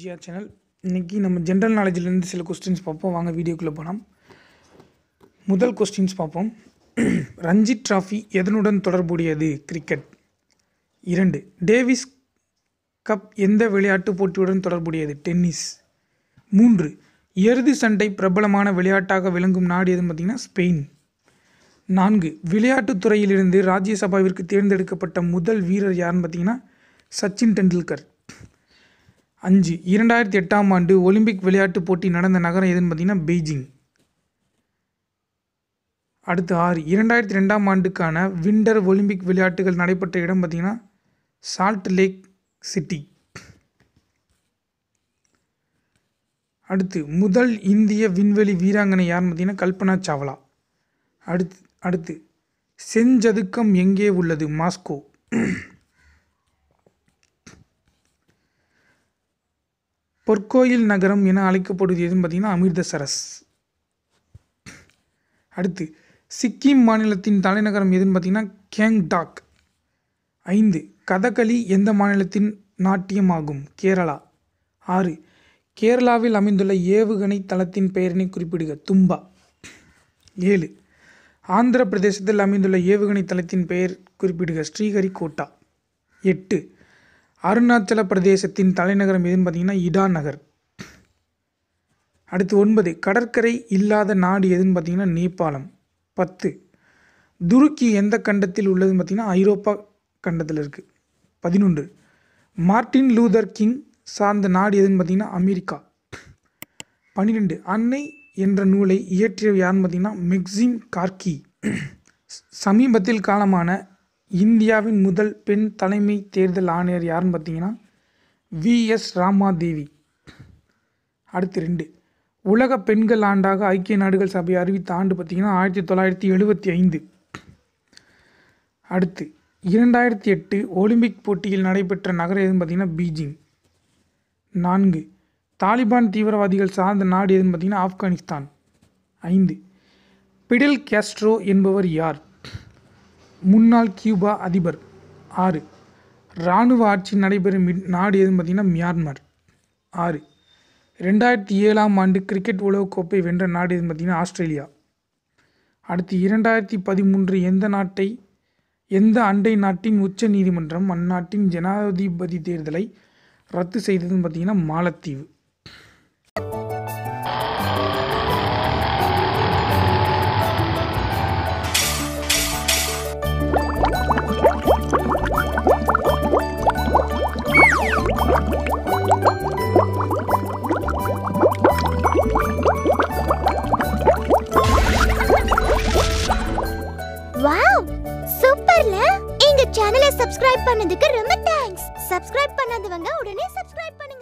GR channel இன்றைக்கி நம்ம general நாலேஜிலேருந்து சில கொஸ்டின்ஸ் பார்ப்போம் வாங்க வீடியோக்குள்ளே போனோம் முதல் கொஸ்டின்ஸ் பார்ப்போம் ரஞ்சி ட்ராஃபி எதனுடன் தொடர்புடையது கிரிக்கெட் இரண்டு டேவிஸ் கப் எந்த விளையாட்டு போட்டியுடன் தொடர்புடையது டென்னிஸ் மூன்று எருது சண்டை பிரபலமான விளையாட்டாக விளங்கும் நாடு எதுன்னு பார்த்திங்கன்னா ஸ்பெயின் நான்கு விளையாட்டுத்துறையிலிருந்து ராஜ்யசபாவிற்கு தேர்ந்தெடுக்கப்பட்ட முதல் வீரர் யாருன்னு பார்த்தீங்கன்னா சச்சின் டெண்டுல்கர் அஞ்சு இரண்டாயிரத்தி எட்டாம் ஆண்டு ஒலிம்பிக் விளையாட்டுப் போட்டி நடந்த நகரம் எதுன்னு பார்த்தீங்கன்னா பெய்ஜிங் அடுத்து ஆறு இரண்டாயிரத்தி ரெண்டாம் ஆண்டுக்கான விண்டர் ஒலிம்பிக் விளையாட்டுகள் நடைபெற்ற இடம் பார்த்தீங்கன்னா சால்ட் லேக் சிட்டி அடுத்து முதல் இந்திய விண்வெளி வீராங்கனை யாருன்னு பார்த்தீங்கன்னா கல்பனா சாவ்லா அடுத்து அடுத்து செஞ்சதுக்கம் எங்கே உள்ளது மாஸ்கோ பொற்கோயில் நகரம் என அழைக்கப்படுவது எதுன்னு பார்த்திங்கன்னா அமிர்தசரஸ் அடுத்து சிக்கிம் மாநிலத்தின் தலைநகரம் எதுன்னு பார்த்திங்கன்னா கேங்டாக் ஐந்து கதகளி எந்த மாநிலத்தின் நாட்டியமாகும் கேரளா ஆறு கேரளாவில் அமைந்துள்ள ஏவுகணை தளத்தின் பெயரினை குறிப்பிடுக தும்பா ஏழு ஆந்திர பிரதேசத்தில் அமைந்துள்ள ஏவுகணை தளத்தின் பெயர் குறிப்பிடுக ஸ்ரீஹரிகோட்டா எட்டு அருணாச்சல பிரதேசத்தின் தலைநகரம் எதுன்னு பார்த்தீங்கன்னா இடாநகர் நகர் அடுத்து ஒன்பது கடற்கரை இல்லாத நாடு எதுன்னு பார்த்தீங்கன்னா நேபாளம் பத்து துருக்கி எந்த கண்டத்தில் உள்ளதுன்னு பார்த்தீங்கன்னா ஐரோப்பா கண்டத்தில் இருக்குது பதினொன்று மார்ட்டின் லூதர் கிங் சார்ந்த நாடு எதுன்னு பார்த்தீங்கன்னா அமெரிக்கா பன்னிரெண்டு அன்னை என்ற நூலை இயற்றியவர் யாருன்னு பார்த்தீங்கன்னா மெக்சிம் கார்கி சமீபத்தில் காலமான இந்தியாவின் முதல் பெண் தலைமை தேர்தல் ஆணையர் யாருன்னு பார்த்தீங்கன்னா வி எஸ் ராமாதேவி அடுத்து ரெண்டு உலக பெண்கள் ஆண்டாக ஐக்கிய நாடுகள் சபை அறிவித்த ஆண்டு பார்த்திங்கன்னா ஆயிரத்தி தொள்ளாயிரத்தி எழுபத்தி ஐந்து அடுத்து இரண்டாயிரத்தி எட்டு ஒலிம்பிக் போட்டியில் நடைபெற்ற நகரம் எதுன்னு பார்த்தீங்கன்னா பீஜிங் நான்கு தாலிபான் தீவிரவாதிகள் சார்ந்த நாடு எதுன்னு பார்த்தீங்கன்னா ஆப்கானிஸ்தான் ஐந்து பிடல் கேஸ்ட்ரோ என்பவர் யார் முன்னாள் கியூபா அதிபர் ஆறு இராணுவ ஆட்சி நடைபெறும் நாடு எதுன்னு பார்த்தீங்கன்னா மியான்மர் ஆறு ரெண்டாயிரத்தி ஏழாம் ஆண்டு கிரிக்கெட் உலகக்கோப்பை வென்ற நாடு எதுன்னு பார்த்தீங்கன்னா ஆஸ்திரேலியா அடுத்து இரண்டாயிரத்தி பதிமூன்று எந்த நாட்டை எந்த அண்டை நாட்டின் உச்ச நீதிமன்றம் அந்நாட்டின் ஜனாதிபதி தேர்தலை ரத்து செய்ததுன்னு பார்த்தீங்கன்னா மாலத்தீவு முதல்ல எங்க சேனலை சப்ஸ்கிரைப் பண்ணதுக்கு ரொம்ப தேங்க்ஸ் சப்ஸ்கிரைப் பண்ணாதவங்க உடனே சப்ஸ்கிரைப் பண்ணுங்க